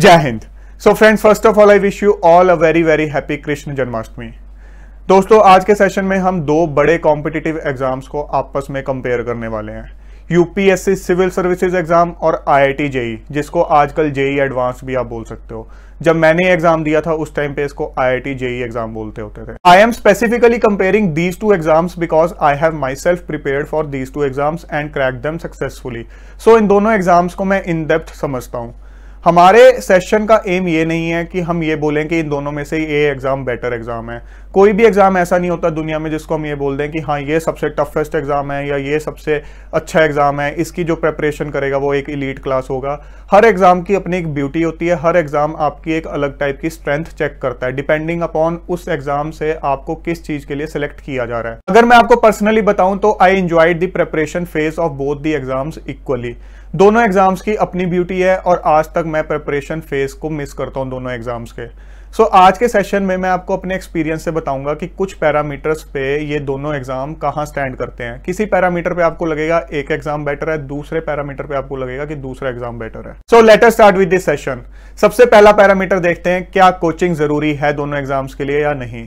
जय Hind so friends first of all I wish you all a very very happy Krishna Janmashtami दोस्तों आज के session में हम दो बड़े कॉम्पिटिटिव एग्जाम्स को आपस में कंपेयर करने वाले हैं यूपीएससी सिविल सर्विसेज एग्जाम और आईआईटी जेई e, जिसको आजकल जेई एडवांस e भी आप बोल सकते हो जब मैंने एग्जाम दिया था उस टाइम पे इसको आईआईटी जेई एग्जाम बोलते होते थे I am specifically comparing these two exams because I have my self prepare for these two exams and crack them successfully so इन दोनों एग्जाम्स को मैं इन डेप्थ समझता हूँ हमारे सेशन का एम ये नहीं है कि हम ये बोलें कि इन दोनों में से ये एग्ज़ाम बेटर एग्ज़ाम है कोई भी एग्ज़ाम ऐसा नहीं होता दुनिया में जिसको हम ये बोल दें कि हाँ ये सबसे टफेस्ट एग्ज़ाम है या ये सबसे अच्छा एग्ज़ाम है इसकी जो प्रेपरेशन करेगा वो एक इलीट क्लास होगा हर एग्ज़ाम की अपनी एक ब्यूटी होती है हर एग्ज़ाम आपकी एक अलग टाइप की स्ट्रेंथ चेक करता है डिपेंडिंग अपॉन उस एग्ज़ाम से आपको किस चीज़ के लिए सिलेक्ट किया जा रहा है अगर मैं आपको पर्सनली बताऊं तो I enjoyed the preparation phase of both the exams equally दोनों एग्जाम्स की अपनी ब्यूटी है और आज तक मैं प्रिपरेशन फेज को मिस करता हूँ दोनों एग्जाम्स के सो so, आज के सेशन में मैं आपको अपने एक्सपीरियंस से बताऊंगा कि कुछ पैरामीटर्स पे ये दोनों एग्जाम कहाँ स्टैंड करते हैं किसी पैरामीटर पे आपको लगेगा एक एग्जाम बेटर है दूसरे पैरामीटर पे आपको लगेगा कि दूसरा एग्जाम बेटर है so let's start with this session सबसे पहला पैरामीटर देखते हैं क्या कोचिंग जरूरी है दोनों एग्जाम्स के लिए या नहीं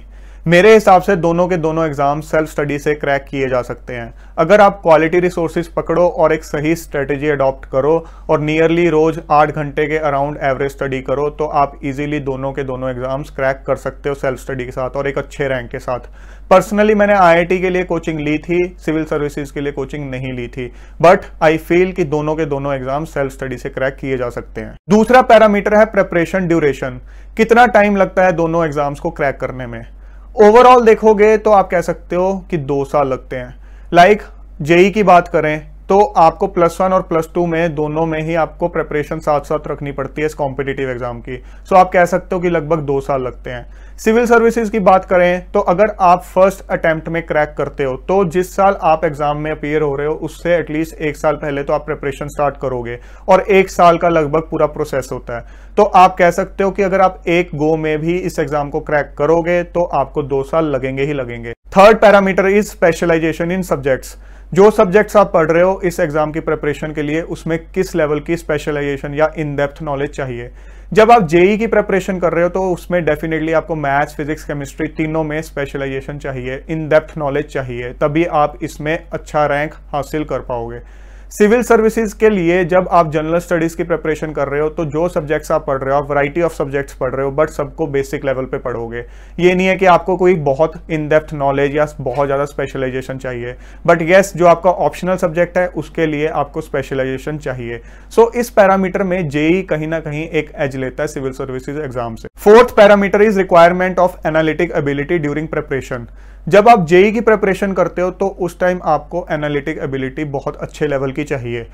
मेरे हिसाब से दोनों के दोनों एग्जाम सेल्फ स्टडी से क्रैक किए जा सकते हैं अगर आप क्वालिटी रिसोर्सेज पकड़ो और एक सही स्ट्रेटेजी अडॉप्ट करो और नियरली रोज आठ घंटे के अराउंड एवरेज स्टडी करो तो आप इजीली दोनों के दोनों एग्जाम्स क्रैक कर सकते हो सेल्फ स्टडी के साथ और एक अच्छे रैंक के साथ पर्सनली मैंने आई के लिए कोचिंग ली थी सिविल सर्विसेज के लिए कोचिंग नहीं ली थी बट आई फील कि दोनों के दोनों एग्जाम सेल्फ स्टडी से क्रैक किए जा सकते हैं दूसरा पैरामीटर है प्रेपरेशन ड्यूरेशन कितना टाइम लगता है दोनों एग्जाम्स को क्रैक करने में ओवरऑल देखोगे तो आप कह सकते हो कि दो साल लगते हैं लाइक like, जेई e की बात करें तो आपको प्लस वन और प्लस टू में दोनों में ही आपको प्रेपरेशन साथ साथ रखनी पड़ती है इस कॉम्पिटेटिव एग्जाम की सो so, आप कह सकते हो कि लगभग दो साल लगते हैं सिविल सर्विसेज की बात करें तो अगर आप फर्स्ट अटेम्प्ट में क्रैक करते हो तो जिस साल आप एग्जाम में अपियर हो रहे हो उससे एटलीस्ट एक साल पहले तो आप प्रिपरेशन स्टार्ट करोगे और एक साल का लगभग पूरा प्रोसेस होता है तो आप कह सकते हो कि अगर आप एक गो में भी इस एग्जाम को क्रैक करोगे तो आपको दो साल लगेंगे ही लगेंगे third parameter is specialisation in subjects जो सब्जेक्ट्स आप पढ़ रहे हो इस एग्जाम की प्रिपरेशन के लिए उसमें किस लेवल की स्पेशलाइजेशन या इन डेप्थ नॉलेज चाहिए जब आप जेई की प्रेपरेशन कर रहे हो तो उसमें डेफिनेटली आपको मैथ्स फिजिक्स केमिस्ट्री तीनों में स्पेशलाइजेशन चाहिए इन डेप्थ नॉलेज चाहिए तभी आप इसमें अच्छा रैंक हासिल कर पाओगे सिविल सर्विसेज के लिए जब आप जनरल स्टडीज की प्रिपरेशन कर रहे हो तो जो सब्जेक्ट्स आप पढ़ रहे हो आप वराइटी ऑफ सब्जेक्ट्स पढ़ रहे हो बट सबको बेसिक लेवल पे पढ़ोगे ये नहीं है कि आपको कोई बहुत इन डेप्थ नॉलेज या बहुत ज़्यादा स्पेशलाइजेशन चाहिए बट येस yes, जो आपका ऑप्शनल सब्जेक्ट है उसके लिए आपको स्पेशलाइजेशन चाहिए सो so, इस पैरामीटर में जेई e कहीं ना कहीं एक एज लेता है सिविल सर्विसेज एग्जाम से fourth parameter is requirement of analytic ability during preparation जब आप जेई की प्रिपरेशन करते हो तो उस टाइम आपको एनालिटिक एबिलिटी बहुत अच्छे लेवल की चाहिए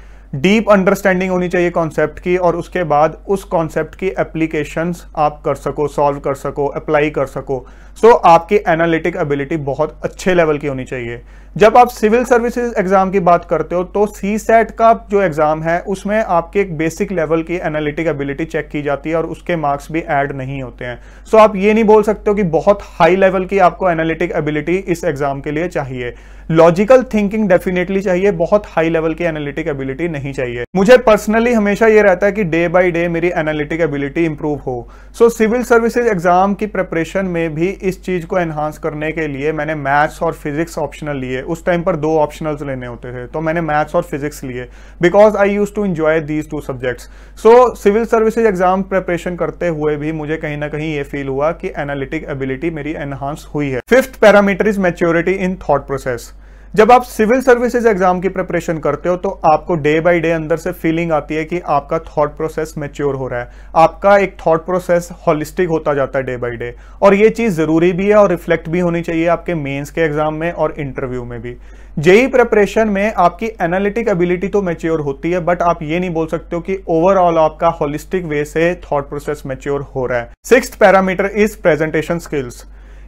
डीप अंडरस्टैंडिंग होनी चाहिए कॉन्सेप्ट की और उसके बाद उस कॉन्सेप्ट की एप्लीकेशंस आप कर सको सॉल्व कर सको अप्लाई कर सको सो so, आपकी एनालिटिक एबिलिटी बहुत अच्छे लेवल की होनी चाहिए जब आप सिविल सर्विसेज एग्जाम की बात करते हो तो सी सेट का जो एग्जाम है उसमें आपके एक बेसिक लेवल की एनालिटिक एबिलिटी चेक की जाती है और उसके मार्क्स भी ऐड नहीं होते हैं सो आप ये नहीं बोल सकते हो कि बहुत हाई लेवल की आपको एनालिटिक एबिलिटी इस एग्जाम के लिए चाहिए लॉजिकल थिंकिंग डेफिनेटली चाहिए बहुत हाई लेवल की एनालिटिक एबिलिटी नहीं चाहिए मुझे पर्सनली हमेशा ये रहता है कि डे बाई डे मेरी एनालिटिक एबिलिटी इंप्रूव हो सो सिविल सर्विसेज एग्जाम की प्रिपरेशन में भी इस चीज को एनहांस करने के लिए मैंने मैथ्स और फिजिक्स ऑप्शनल लिए उस टाइम पर दो ऑप्शनल्स लेने होते थे तो मैंने मैथ्स और फिजिक्स लिए because I used to enjoy these two subjects so civil services exam preparation करते हुए भी मुझे कहीं ना कहीं ये फील हुआ कि एनालिटिक एबिलिटी मेरी एनहांस हुई है fifth parameter is maturity in thought process जब आप सिविल सर्विसेज एग्जाम की प्रिपरेशन करते हो तो आपको डे बाय डे अंदर से फीलिंग आती है कि आपका थॉट प्रोसेस मेच्योर हो रहा है आपका एक थॉट प्रोसेस हॉलिस्टिक होता जाता है डे बाय डे और ये चीज़ ज़रूरी भी है और रिफ्लेक्ट भी होनी चाहिए आपके मेन्स के एग्जाम में और इंटरव्यू में भी जेई प्रिपरेशन में आपकी एनालिटिक एबिलिटी तो मेच्योर होती है बट आप ये नहीं बोल सकते हो कि ओवरऑल आपका होलिस्टिक वे से थॉट प्रोसेस मेच्योर हो रहा है six parameter is presentation skills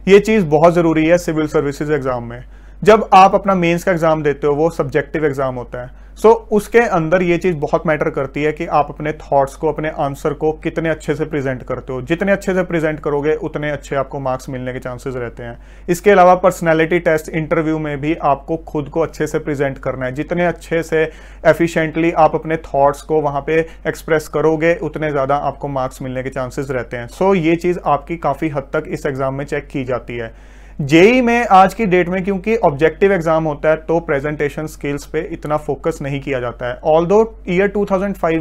ये चीज़ बहुत ज़रूरी है सिविल सर्विसेज एग्जाम में जब आप अपना मेंस का एग्जाम देते हो वो सब्जेक्टिव एग्जाम होता है सो so, उसके अंदर ये चीज़ बहुत मैटर करती है कि आप अपने थॉट्स को अपने आंसर को कितने अच्छे से प्रेजेंट करते हो जितने अच्छे से प्रेजेंट करोगे उतने अच्छे आपको मार्क्स मिलने के चांसेस रहते हैं इसके अलावा पर्सनैलिटी टेस्ट इंटरव्यू में भी आपको खुद को अच्छे से प्रेजेंट करना है जितने अच्छे से एफिशेंटली आप अपने थॉट्स को वहाँ पे एक्सप्रेस करोगे उतने ज़्यादा आपको मार्क्स मिलने के चांसेस रहते हैं सो so, ये चीज़ आपकी काफ़ी हद तक इस एग्ज़ाम में चेक की जाती है जेई में आज की डेट में क्योंकि ऑब्जेक्टिव एग्जाम होता है तो प्रेजेंटेशन स्किल्स पे इतना फोकस नहीं किया जाता है ऑल दो ईयर टू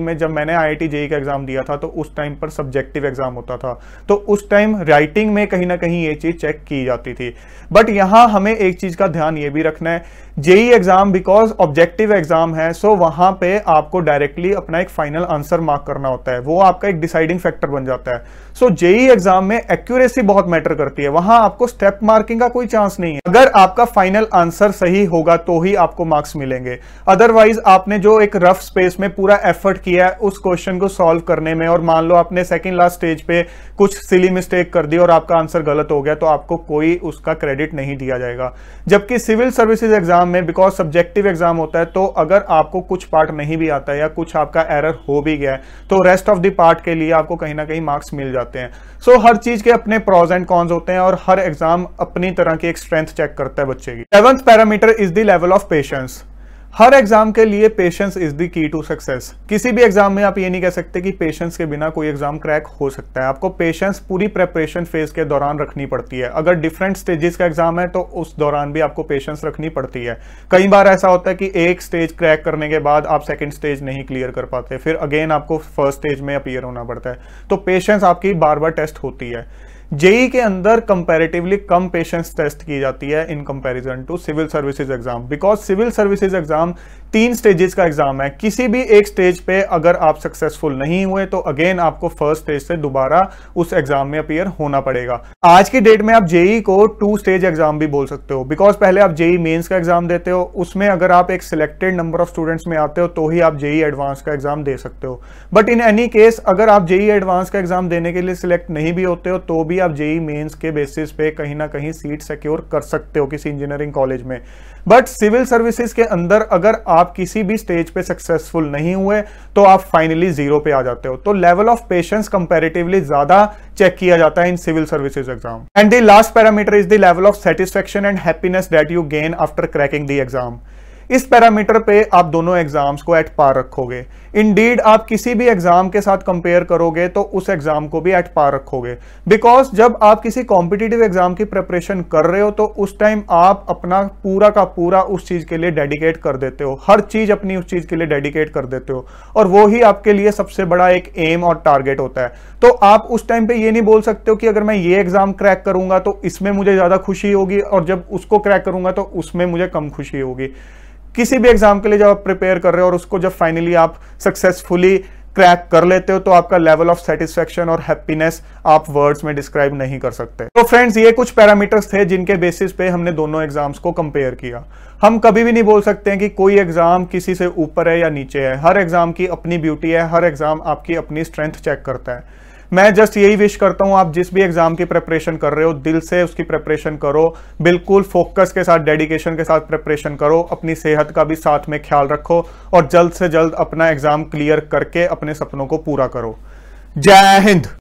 में जब मैंने आई आई जेई का एग्जाम दिया था तो उस टाइम पर सब्जेक्टिव एग्जाम होता था तो उस टाइम राइटिंग में कहीं ना कहीं ये चीज चेक की जाती थी बट यहां हमें एक चीज का ध्यान ये भी रखना है JEE exam because objective exam है सो वहां पे आपको डायरेक्टली अपना एक फाइनल आंसर मार्क करना होता है वो आपका एक डिसाइडिंग फैक्टर बन जाता है सो जेई एग्जाम में एक्यूरेसी बहुत मैटर करती है वहां आपको स्टेप मार्क मार्किंग का कोई चांस नहीं है अगर आपका फाइनल आंसर सही होगा तो ही आपको मार्क्स मिलेंगे अदरवाइज आपने जो एक रफ स्पेस में पूरा एफर्ट किया है उस क्वेश्चन को सॉल्व करने में और मान लो आपने सेकेंड लास्ट स्टेज पे कुछ सिली मिस्टेक कर दी और आपका आंसर गलत हो गया तो आपको कोई उसका क्रेडिट नहीं दिया जाएगा जबकि सिविल सर्विसेज एग्जाम में बिकॉज सब्जेक्टिव एग्जाम होता है तो अगर आपको कुछ पार्ट नहीं भी आता या कुछ आपका एरर हो भी गया है तो रेस्ट ऑफ द पार्ट के लिए आपको कहीं ना कहीं मार्क्स मिल जाते हैं सो so, हर चीज के अपने प्रोज एंड कॉन्स होते हैं और हर एग्जाम अपनी तरह की एक स्ट्रेंथ चेक करता है बच्चे की seventh parameter is the level of patience हर एग्जाम के लिए patience is the key to success किसी भी एग्जाम में आप ये नहीं कह सकते कि पेशेंस के बिना कोई एग्जाम क्रैक हो सकता है आपको पेशेंस पूरी प्रेपरेशन फेज के दौरान रखनी पड़ती है अगर डिफरेंट स्टेजेस का एग्जाम है तो उस दौरान भी आपको पेशेंस रखनी पड़ती है कई बार ऐसा होता है कि एक स्टेज क्रैक करने के बाद आप सेकेंड स्टेज नहीं क्लियर कर पाते फिर अगेन आपको फर्स्ट स्टेज में अपियर होना पड़ता है तो पेशेंस आपकी बार बार टेस्ट होती है जेई के अंदर कंपैरेटिवली कम पेशेंस टेस्ट की जाती है in comparison to civil services exam because civil services exam तीन स्टेजेस का एग्जाम है किसी भी एक स्टेज पे अगर आप सक्सेसफुल नहीं हुए तो अगेन आपको फर्स्ट स्टेज से दोबारा उस एग्जाम में अपियर होना पड़ेगा आज की डेट में आप जेई को टू स्टेज एग्जाम भी बोल सकते हो बिकॉज पहले आप जेई मेंस का एग्जाम देते हो उसमें अगर आप एक सिलेक्टेड नंबर ऑफ स्टूडेंट्स में आते हो तो ही आप जेई एडवांस का एग्जाम दे सकते हो बट इन एनी केस अगर आप जेई एडवांस का एग्जाम देने के लिए सिलेक्ट नहीं भी होते हो तो भी आप जेई मेन्स के बेसिस पे कहीं ना कहीं सीट सिक्योर कर सकते हो किसी इंजीनियरिंग कॉलेज में बट सिविल सर्विसेज के अंदर अगर आप किसी भी स्टेज पे सक्सेसफुल नहीं हुए तो आप फाइनली जीरो पे आ जाते हो तो लेवल ऑफ पेशेंस कंपेरेटिवली ज्यादा चेक किया जाता है in civil services exam and the last parameter is the level of satisfaction and happiness that you gain after cracking the exam इस पैरामीटर पे आप दोनों एग्जाम्स को एट पार रखोगे इनडीड आप किसी भी एग्जाम के साथ कंपेयर करोगे तो उस एग्जाम को भी एट पार रखोगे बिकॉज जब आप किसी कॉम्पिटिटिव एग्जाम की प्रिपरेशन कर रहे हो तो उस टाइम आप अपना पूरा का पूरा उस चीज के लिए डेडिकेट कर देते हो हर चीज अपनी उस चीज के लिए डेडिकेट कर देते हो और वो ही आपके लिए सबसे बड़ा एक एम और टारगेट होता है तो आप उस टाइम पे ये नहीं बोल सकते हो कि अगर मैं ये एग्जाम क्रैक करूंगा तो इसमें मुझे ज्यादा खुशी होगी और जब उसको क्रैक करूंगा तो उसमें मुझे कम खुशी होगी किसी भी एग्जाम के लिए जब आप प्रिपेयर कर रहे हो और उसको जब फाइनली आप सक्सेसफुली क्रैक कर लेते हो तो आपका लेवल ऑफ सेटिस्फेक्शन और हैप्पीनेस आप वर्ड्स में डिस्क्राइब नहीं कर सकते तो फ्रेंड्स ये कुछ पैरामीटर्स थे जिनके बेसिस पे हमने दोनों एग्जाम्स को कंपेयर किया हम कभी भी नहीं बोल सकते हैं कि कोई एग्जाम किसी से ऊपर है या नीचे है हर एग्जाम की अपनी ब्यूटी है हर एग्जाम आपकी अपनी स्ट्रेंथ चेक करता है मैं जस्ट यही विश करता हूं आप जिस भी एग्जाम की प्रिपरेशन कर रहे हो दिल से उसकी प्रिपरेशन करो बिल्कुल फोकस के साथ डेडिकेशन के साथ प्रिपरेशन करो अपनी सेहत का भी साथ में ख्याल रखो और जल्द से जल्द अपना एग्जाम क्लियर करके अपने सपनों को पूरा करो जय हिंद